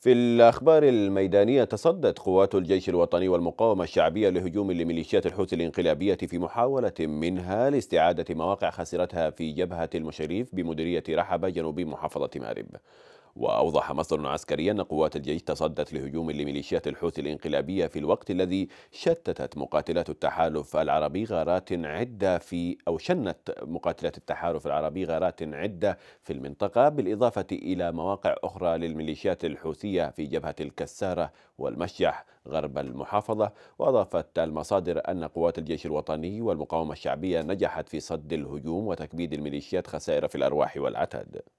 في الأخبار الميدانية تصدت قوات الجيش الوطني والمقاومة الشعبية لهجوم لميليشيات الحوثي الانقلابية في محاولة منها لاستعادة مواقع خسرتها في جبهة المشريف بمديرية رحبة جنوب محافظة مأرب وأوضح مصدر عسكري أن قوات الجيش تصدت لهجوم لميليشيات الحوثي الانقلابية في الوقت الذي شتتت مقاتلات التحالف العربي غارات عدة في أو شنت مقاتلات التحالف العربي غارات عدة في المنطقة بالإضافة إلى مواقع أخرى للميليشيات الحوثية في جبهة الكسارة والمشجح غرب المحافظة وأضافت المصادر أن قوات الجيش الوطني والمقاومة الشعبية نجحت في صد الهجوم وتكبيد الميليشيات خسائر في الأرواح والعتاد